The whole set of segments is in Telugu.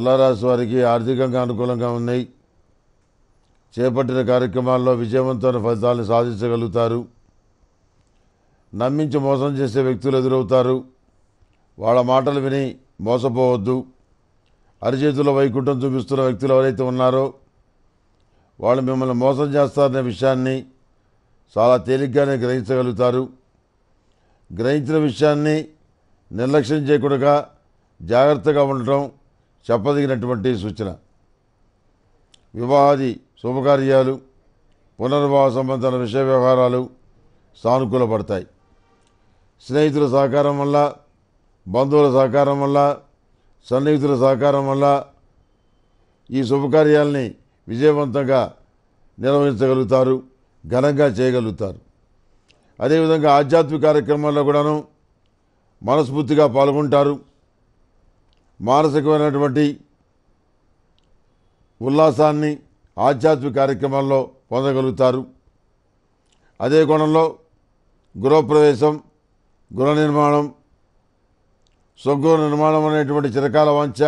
తులారాశి వారికి ఆర్థికంగా అనుకూలంగా ఉన్నాయి చేపట్టిన కార్యక్రమాల్లో విజయవంతమైన ఫలితాలను సాధించగలుగుతారు నమ్మించి మోసం చేసే వ్యక్తులు ఎదురవుతారు వాళ్ళ మాటలు విని మోసపోవద్దు అరిచేతుల వైకుంఠం చూపిస్తున్న వ్యక్తులు ఎవరైతే ఉన్నారో వాళ్ళు మిమ్మల్ని మోసం చేస్తారనే విషయాన్ని చాలా తేలిగ్గానే గ్రహించగలుగుతారు గ్రహించిన విషయాన్ని నిర్లక్ష్యం చేయకుండా జాగ్రత్తగా ఉండటం చెప్పదగినటువంటి సూచన వివాహాది శుభకార్యాలు పునర్వాహ సంబంధమైన విషయ వ్యవహారాలు సానుకూలపడతాయి స్నేహితుల సహకారం వల్ల బంధువుల సహకారం వల్ల సన్నిహితుల సహకారం వల్ల ఈ శుభకార్యాలని విజయవంతంగా నిర్వహించగలుగుతారు ఘనంగా చేయగలుగుతారు అదేవిధంగా ఆధ్యాత్మిక కార్యక్రమాల్లో కూడాను మనస్ఫూర్తిగా పాల్గొంటారు మానసికమైనటువంటి ఉల్లాసాన్ని ఆధ్యాత్మిక కార్యక్రమాల్లో పొందగలుగుతారు అదే కోణంలో గృహప్రవేశం గృహ నిర్మాణం స్వగృహ నిర్మాణం అనేటువంటి చిరకాల వంచ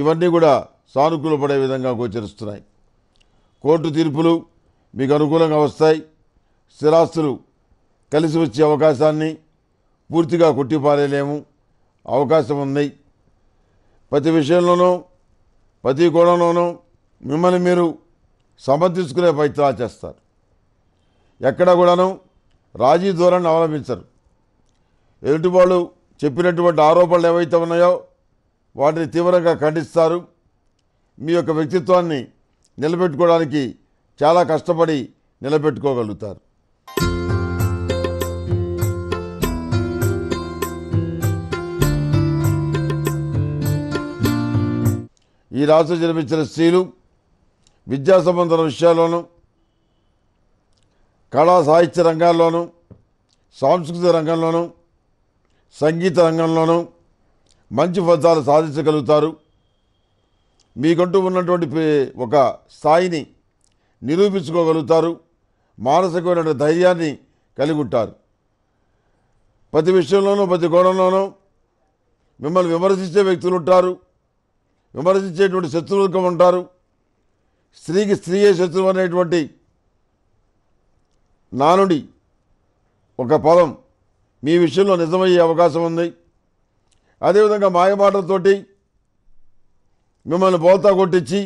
ఇవన్నీ కూడా సానుకూల పడే విధంగా గోచరిస్తున్నాయి కోర్టు తీర్పులు మీకు అనుకూలంగా వస్తాయి స్థిరాస్తులు కలిసి వచ్చే అవకాశాన్ని పూర్తిగా కొట్టిపారేలేము అవకాశం ఉన్నాయి ప్రతి విషయంలోనూ ప్రతి గోడంలోనూ మిమ్మల్ని మీరు సమర్థించుకునే ప్రయత్నాలు చేస్తారు ఎక్కడ కూడాను రాజీ ధోరణి అవలంబించరు వాళ్ళు చెప్పినటువంటి ఆరోపణలు ఏవైతే ఉన్నాయో వాటిని తీవ్రంగా ఖండిస్తారు మీ యొక్క వ్యక్తిత్వాన్ని నిలబెట్టుకోవడానికి చాలా కష్టపడి నిలబెట్టుకోగలుగుతారు ఈ రాష్ట్రం జన్మించిన స్త్రీలు విద్యా సంబంధ విషయాల్లోనూ కళా సాహిత్య రంగాల్లోనూ సాంస్కృతిక రంగంలోనూ సంగీత రంగంలోనూ మంచి ఫలితాలు సాధించగలుగుతారు మీకంటూ ఉన్నటువంటి ఒక స్థాయిని నిరూపించుకోగలుగుతారు మానసికమైనటువంటి ధైర్యాన్ని కలిగి ఉంటారు ప్రతి విషయంలోనూ ప్రతి కోణంలోనూ మిమ్మల్ని విమర్శించే వ్యక్తులు ఉంటారు విమర్శించేటువంటి శత్రువర్గం ఉంటారు స్త్రీకి స్త్రీయే శత్రువు అనేటువంటి నానుడి ఒక పదం మీ విషయంలో నిజమయ్యే అవకాశం ఉంది అదేవిధంగా మాయమాటలతోటి మిమ్మల్ని బోల్తా కొట్టించి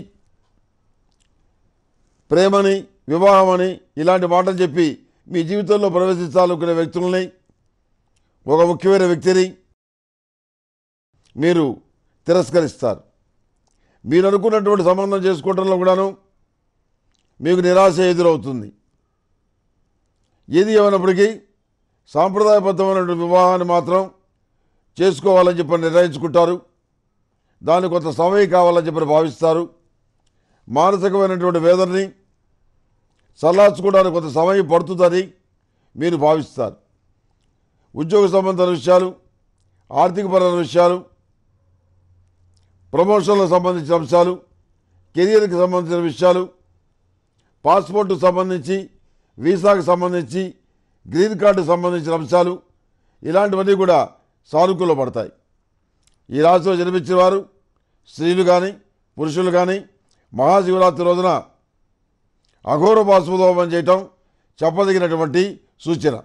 ప్రేమని వివాహమని ఇలాంటి మాటలు చెప్పి మీ జీవితంలో ప్రవేశించాలనుకునే వ్యక్తులని ఒక ముఖ్యమైన వ్యక్తిని మీరు తిరస్కరిస్తారు మీరు అనుకున్నటువంటి సంబంధం చేసుకోవడంలో కూడాను మీకు నిరాశ ఎదురవుతుంది ఏది ఏమైనప్పటికీ సాంప్రదాయబద్ధమైనటువంటి వివాహాన్ని మాత్రం చేసుకోవాలని చెప్పి నిర్ణయించుకుంటారు దాని కొంత సమయం కావాలని చెప్పి భావిస్తారు మానసికమైనటువంటి వేదనని చల్లార్చుకోవడానికి కొంత సమయం పడుతుందని మీరు భావిస్తారు ఉద్యోగ సంబంధమైన విషయాలు ఆర్థికపరమైన విషయాలు ప్రమోషన్లకు సంబంధించిన అంశాలు కెరియర్కి సంబంధించిన విషయాలు పాస్పోర్ట్కు సంబంధించి వీసాకు సంబంధించి గ్రీన్ కార్డుకు సంబంధించిన అంశాలు ఇలాంటివన్నీ కూడా సానుకూల పడతాయి ఈ రాశిలో జన్మించిన వారు స్త్రీలు కానీ పురుషులు కానీ మహాశివరాత్రి రోజున అఘోర పాశుభోమం చేయటం చెప్పదగినటువంటి సూచన